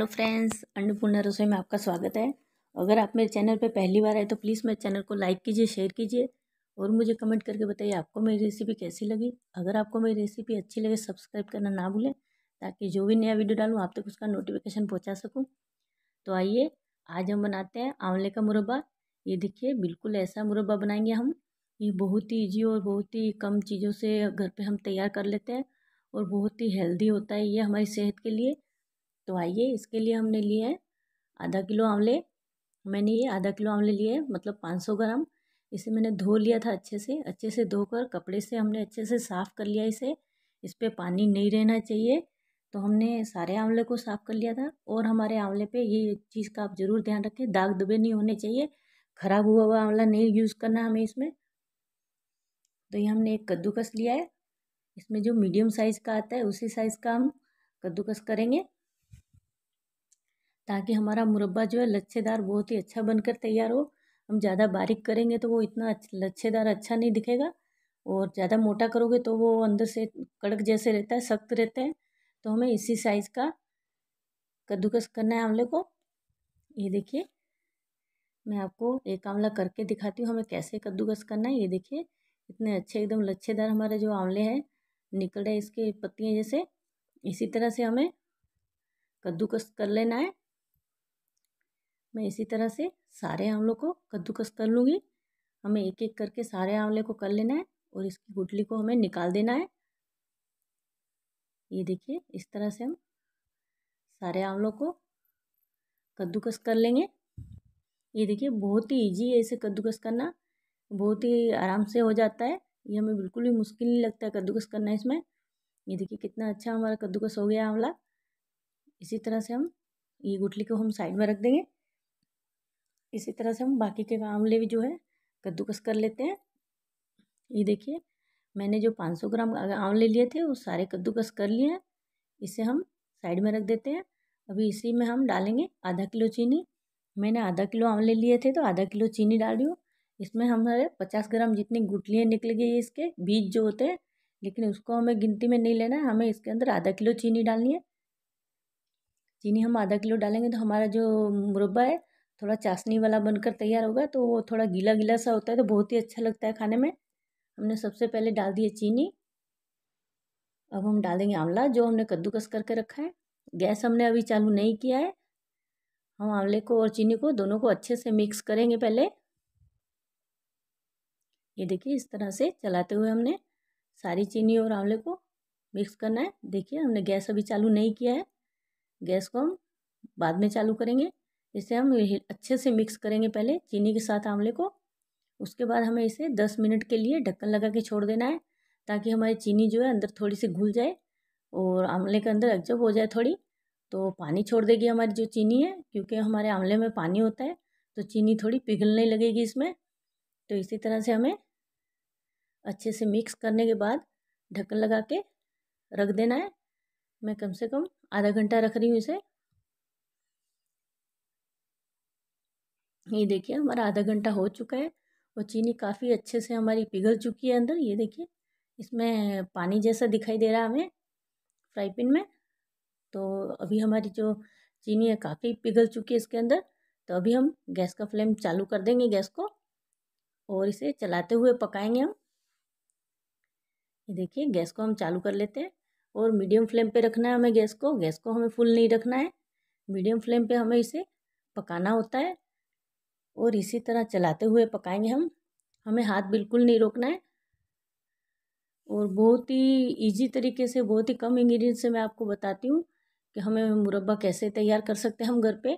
hello friends Annapurna रसोई में आपका स्वागत है अगर आप मेरे चैनल पर पहली बार आए तो प्लीज़ मेरे चैनल को लाइक कीजिए शेयर कीजिए और मुझे कमेंट करके बताइए आपको मेरी रेसिपी कैसी लगी अगर आपको मेरी रेसिपी अच्छी लगे सब्सक्राइब करना ना भूलें ताकि जो भी नया वीडियो डालूँ आप तक उसका नोटिफिकेशन पहुँचा सकूँ तो आइए आज हम बनाते हैं आंवले का मुरब्बा ये देखिए बिल्कुल ऐसा मुरब्बा बनाएंगे हम ये बहुत ही ईजी और बहुत ही कम चीज़ों से घर पर हम तैयार कर लेते हैं और बहुत ही हेल्दी होता है ये हमारी सेहत के लिए तो आइए इसके लिए हमने लिए हैं आधा किलो आंवले मैंने ये आधा किलो आंवले लिए मतलब पाँच सौ ग्राम इसे मैंने धो लिया था अच्छे से अच्छे से धोकर कपड़े से हमने अच्छे से साफ़ कर लिया इसे इस पर पानी नहीं रहना चाहिए तो हमने सारे आंवले को साफ़ कर लिया था और हमारे आंवले पे ये चीज़ का आप ज़रूर ध्यान रखें दाग दुबे नहीं होने चाहिए ख़राब हुआ हुआ आंवला नहीं यूज़ करना हमें इसमें तो ये हमने एक कद्दूकस लिया है इसमें जो मीडियम साइज़ का आता है उसी साइज़ का हम कद्दूकस करेंगे ताकि हमारा मुरब्बा जो है लच्छेदार बहुत ही अच्छा बनकर तैयार हो हम ज़्यादा बारीक करेंगे तो वो इतना लच्छेदार अच्छा नहीं दिखेगा और ज़्यादा मोटा करोगे तो वो अंदर से कड़क जैसे रहता है सख्त रहते हैं तो हमें इसी साइज़ का कद्दूकस करना है आंवले को ये देखिए मैं आपको एक आंवला करके दिखाती हूँ हमें कैसे कद्दूकस करना है ये देखिए इतने अच्छे एकदम लच्छेदार हमारे जो आंवले हैं निकल रहे इसके पत्तियाँ जैसे इसी तरह से हमें कद्दूकस कर लेना है मैं इसी तरह से सारे आंवलों को कद्दूकस कर लूँगी हमें एक एक करके सारे आंवले को कर लेना है और इसकी गुटली को हमें निकाल देना है ये देखिए इस तरह से हम सारे आंवलों को कद्दूकस कर लेंगे ये देखिए बहुत ही ईजी है इसे कद्दूकस करना बहुत ही आराम से हो जाता है ये हमें बिल्कुल भी मुश्किल नहीं लगता है कद्दूकस करना इसमें ये देखिए कितना अच्छा हमारा कद्दूकस हो गया आंवला इसी तरह से हम ये गुटली को हम साइड में रख देंगे इसी तरह से हम बाकी के आंवले भी जो है कद्दूकस कर लेते हैं ये देखिए मैंने जो पाँच सौ ग्राम आंवले लिए थे वो सारे कद्दूकस कर लिए हैं इसे हम साइड में रख देते हैं अभी इसी में हम डालेंगे आधा किलो चीनी मैंने आधा किलो आंवले लिए थे तो आधा किलो चीनी डाल हूँ इसमें हमारे पचास ग्राम जितनी गुटलियाँ निकल गई इसके बीज जो होते हैं लेकिन उसको हमें गिनती में नहीं लेना है हमें इसके अंदर आधा किलो चीनी डालनी है चीनी हम आधा किलो डालेंगे तो हमारा जो मुरब्बा है थोड़ा चाशनी वाला बनकर तैयार होगा तो वो थोड़ा गीला गीला सा होता है तो बहुत ही अच्छा लगता है खाने में हमने सबसे पहले डाल दी है चीनी अब हम डालेंगे आंवला जो हमने कद्दूकस करके रखा है गैस हमने अभी चालू नहीं किया है हम आंवले को और चीनी को दोनों को अच्छे से मिक्स करेंगे पहले ये देखिए इस तरह से चलाते हुए हमने सारी चीनी और आंवले को मिक्स करना है देखिए हमने गैस अभी चालू नहीं किया है गैस को हम बाद में चालू करेंगे इसे हम अच्छे से मिक्स करेंगे पहले चीनी के साथ आंवले को उसके बाद हमें इसे दस मिनट के लिए ढक्कन लगा के छोड़ देना है ताकि हमारी चीनी जो है अंदर थोड़ी सी घुल जाए और आंवले के अंदर एग्जब हो जाए थोड़ी तो पानी छोड़ देगी हमारी जो चीनी है क्योंकि हमारे आंवले में पानी होता है तो चीनी थोड़ी पिघलने लगेगी इसमें तो इसी तरह से हमें अच्छे से मिक्स करने के बाद ढक्कन लगा के रख देना है मैं कम से कम आधा घंटा रख रही हूँ इसे ये देखिए हमारा आधा घंटा हो चुका है और चीनी काफ़ी अच्छे से हमारी पिघल चुकी है अंदर ये देखिए इसमें पानी जैसा दिखाई दे रहा है हमें फ्राई पैन में तो अभी हमारी जो चीनी है काफ़ी पिघल चुकी है इसके अंदर तो अभी हम गैस का फ्लेम चालू कर देंगे गैस को और इसे चलाते हुए पकाएंगे हम ये देखिए गैस को हम चालू कर लेते हैं और मीडियम फ्लेम पे रखना है हमें गैस को गैस को हमें फुल नहीं रखना है मीडियम फ्लेम पे हमें इसे पकाना होता है और इसी तरह चलाते हुए पकाएंगे हम हमें हाथ बिल्कुल नहीं रोकना है और बहुत ही इजी तरीके से बहुत ही कम इंग्रेडिएंट से मैं आपको बताती हूँ कि हमें मुरब्बा कैसे तैयार कर सकते हैं हम घर पे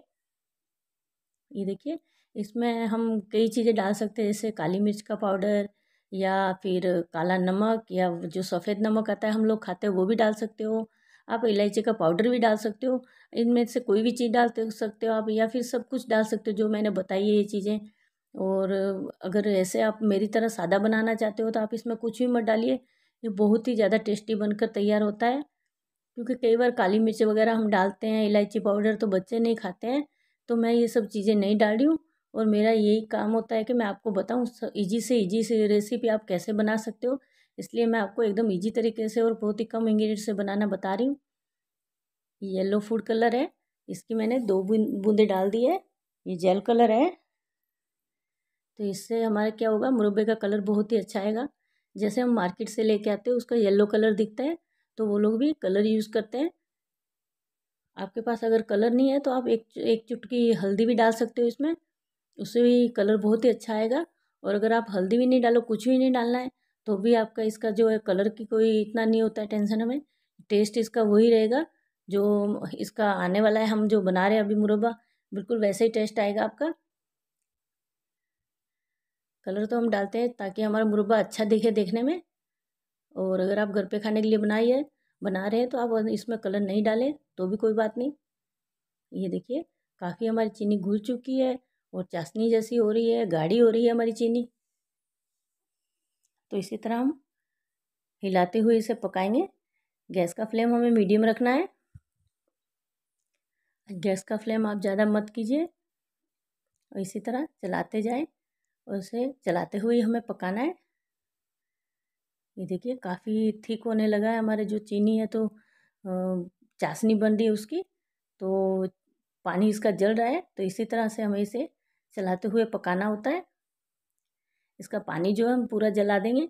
ये देखिए इसमें हम कई चीज़ें डाल सकते हैं जैसे काली मिर्च का पाउडर या फिर काला नमक या जो सफ़ेद नमक आता है हम लोग खाते हैं वो भी डाल सकते हो आप इलायची का पाउडर भी डाल सकते हो इनमें से कोई भी चीज़ डाल तो सकते हो आप या फिर सब कुछ डाल सकते हो जो मैंने बताई है ये चीज़ें और अगर ऐसे आप मेरी तरह सादा बनाना चाहते हो तो आप इसमें कुछ भी मत डालिए ये बहुत ही ज़्यादा टेस्टी बनकर तैयार होता है क्योंकि कई बार काली मिर्च वगैरह हम डालते हैं इलायची पाउडर तो बच्चे नहीं खाते हैं तो मैं ये सब चीज़ें नहीं डाली हूँ और मेरा यही काम होता है कि मैं आपको बताऊँ ईजी से ईजी से रेसिपी आप कैसे बना सकते हो इसलिए मैं आपको एकदम ईजी तरीके से और बहुत ही कम इंग्रेडिएंट से बनाना बता रही हूँ येलो फूड कलर है इसकी मैंने दो बूंदे डाल दी है ये जेल कलर है तो इससे हमारा क्या होगा मुरब्बे का कलर बहुत ही अच्छा आएगा जैसे हम मार्केट से लेके आते हैं उसका येलो कलर दिखता है तो वो लोग भी कलर यूज़ करते हैं आपके पास अगर कलर नहीं है तो आप एक एक चुटकी हल्दी भी डाल सकते हो इसमें उससे भी कलर बहुत ही अच्छा आएगा और अगर आप हल्दी भी नहीं डालो कुछ भी नहीं डालना है तो भी आपका इसका जो है कलर की कोई इतना नहीं होता है टेंशन हमें टेस्ट इसका वही रहेगा जो इसका आने वाला है हम जो बना रहे हैं अभी मुरब्बा बिल्कुल वैसे ही टेस्ट आएगा आपका कलर तो हम डालते हैं ताकि हमारा मुरब्बा अच्छा दिखे देखने में और अगर आप घर पे खाने के लिए बनाइए बना रहे हैं तो आप इसमें कलर नहीं डालें तो भी कोई बात नहीं ये देखिए काफ़ी हमारी चीनी घुल चुकी है और चाशनी जैसी हो रही है गाढ़ी हो रही है हमारी चीनी तो इसी तरह हम हिलाते हुए इसे पकाएंगे गैस का फ्लेम हमें मीडियम रखना है गैस का फ्लेम आप ज़्यादा मत कीजिए और इसी तरह चलाते जाएं और उसे चलाते हुए हमें पकाना है ये देखिए काफ़ी ठीक होने लगा है हमारे जो चीनी है तो चाशनी बन रही है उसकी तो पानी इसका जल रहा है तो इसी तरह से हमें इसे चलाते हुए पकाना होता है इसका पानी जो है हम पूरा जला देंगे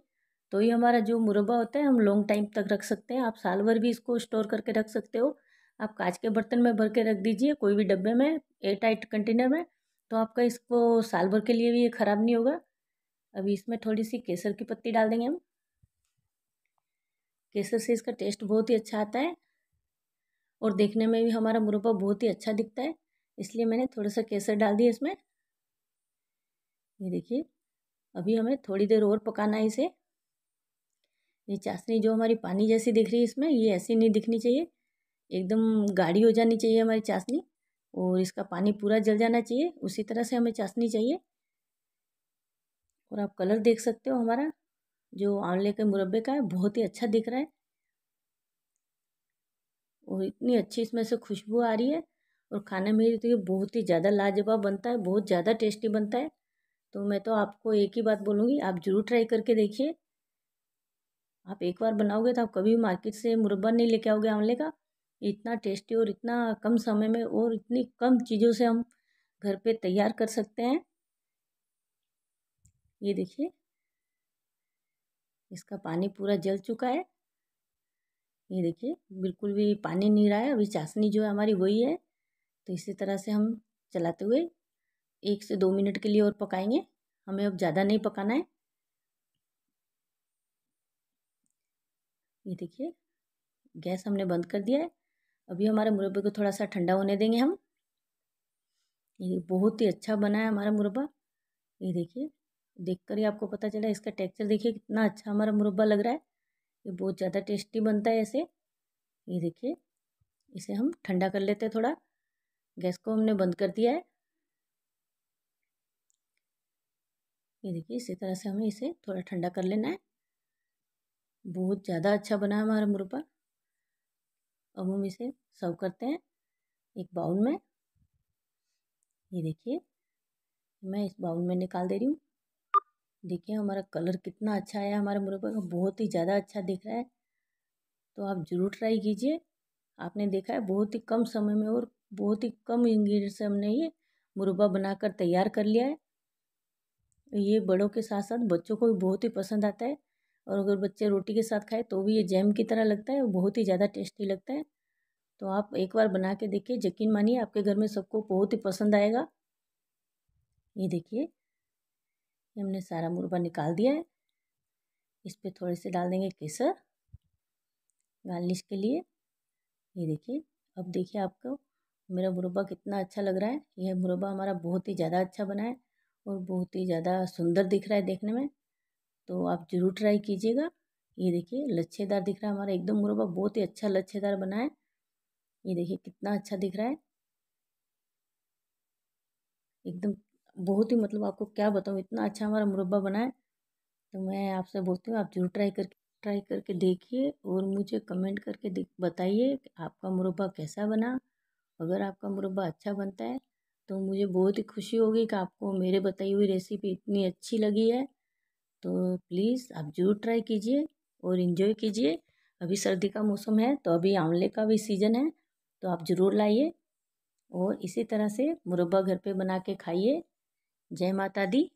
तो ये हमारा जो मुरबा होता है हम लॉन्ग टाइम तक रख सकते हैं आप साल भर भी इसको स्टोर करके रख सकते हो आप कांच के बर्तन में भर के रख दीजिए कोई भी डब्बे में एयर टाइट कंटेनर में तो आपका इसको साल भर के लिए भी ये ख़राब नहीं होगा अभी इसमें थोड़ी सी केसर की पत्ती डाल देंगे हम केसर से इसका टेस्ट बहुत ही अच्छा आता है और देखने में भी हमारा मुरब्बा बहुत ही अच्छा दिखता है इसलिए मैंने थोड़ा सा केसर डाल दिया इसमें ये देखिए अभी हमें थोड़ी देर और पकाना है इसे ये चाशनी जो हमारी पानी जैसी दिख रही है इसमें ये ऐसी नहीं दिखनी चाहिए एकदम गाढ़ी हो जानी चाहिए हमारी चाशनी और इसका पानी पूरा जल जाना चाहिए उसी तरह से हमें चाशनी चाहिए और आप कलर देख सकते हो हमारा जो आंवले के मुरब्बे का है बहुत ही अच्छा दिख रहा है और इतनी अच्छी इसमें से खुशबू आ रही है और खाने में तो ये बहुत ही ज़्यादा लाजवाब बनता है बहुत ज़्यादा टेस्टी बनता है तो मैं तो आपको एक ही बात बोलूँगी आप ज़रूर ट्राई करके देखिए आप एक बार बनाओगे तो आप कभी मार्केट से मुरब्बा नहीं लेके आओगे आंवले का इतना टेस्टी और इतना कम समय में और इतनी कम चीज़ों से हम घर पे तैयार कर सकते हैं ये देखिए इसका पानी पूरा जल चुका है ये देखिए बिल्कुल भी पानी नहीं रहा है अभी चाशनी जो है हमारी वही है तो इसी तरह से हम चलाते हुए एक से दो मिनट के लिए और पकाएंगे हमें अब ज़्यादा नहीं पकाना है ये देखिए गैस हमने बंद कर दिया है अभी हमारे मुरब्बे को थोड़ा सा ठंडा होने देंगे हम ये बहुत ही अच्छा बना है हमारा मुरब्बा ये देखिए देखकर ही आपको पता चला इसका टेक्सचर देखिए कितना अच्छा हमारा मुरब्बा लग रहा है ये बहुत ज़्यादा टेस्टी बनता है ऐसे ये देखिए इसे हम ठंडा कर लेते हैं थोड़ा गैस को हमने बंद कर दिया है ये देखिए इसी तरह से हमें इसे थोड़ा ठंडा कर लेना है बहुत ज़्यादा अच्छा बना है हमारा मुरब्बा अब हम इसे सर्व करते हैं एक बाउल में ये देखिए मैं इस बाउल में निकाल दे रही हूँ देखिए हमारा कलर कितना अच्छा आया हमारे मुरब्बे का बहुत ही ज़्यादा अच्छा दिख रहा है तो आप ज़रूर ट्राई कीजिए आपने देखा है बहुत ही कम समय में और बहुत ही कम इंग्रेडिएंट से हमने ये मुरब्बा बनाकर तैयार कर लिया है ये बड़ों के साथ साथ बच्चों को भी बहुत ही पसंद आता है और अगर बच्चे रोटी के साथ खाए तो भी ये जैम की तरह लगता है बहुत ही ज़्यादा टेस्टी लगता है तो आप एक बार बना के देखिए यकीन मानिए आपके घर में सबको बहुत ही पसंद आएगा ये देखिए हमने सारा मुरबा निकाल दिया है इस पर थोड़े से डाल देंगे केसर गार्निश के लिए ये देखिए अब देखिए आपको मेरा मुरबा कितना अच्छा लग रहा है यह मुरबा हमारा बहुत ही ज़्यादा अच्छा बना है और बहुत ही ज़्यादा सुंदर दिख रहा है देखने में तो आप ज़रूर ट्राई कीजिएगा ये देखिए लच्छेदार दिख रहा है हमारा एकदम मुरब्बा बहुत ही अच्छा लच्छेदार बना है ये देखिए कितना अच्छा दिख रहा है एकदम बहुत ही मतलब आपको क्या बताऊँ इतना अच्छा हमारा मुरब्बा बना है तो मैं आपसे बोलती हूँ आप जरूर ट्राई करके ट्राई करके देखिए और मुझे कमेंट करके बताइए कि आपका मुरब्बा कैसा बना अगर आपका मुरब्बा अच्छा बनता है तो मुझे बहुत ही खुशी होगी कि आपको मेरे बताई हुई रेसिपी इतनी अच्छी लगी है तो प्लीज़ आप जरूर ट्राई कीजिए और इन्जॉय कीजिए अभी सर्दी का मौसम है तो अभी आंवले का भी सीज़न है तो आप ज़रूर लाइए और इसी तरह से मुरब्बा घर पे बना के खाइए जय माता दी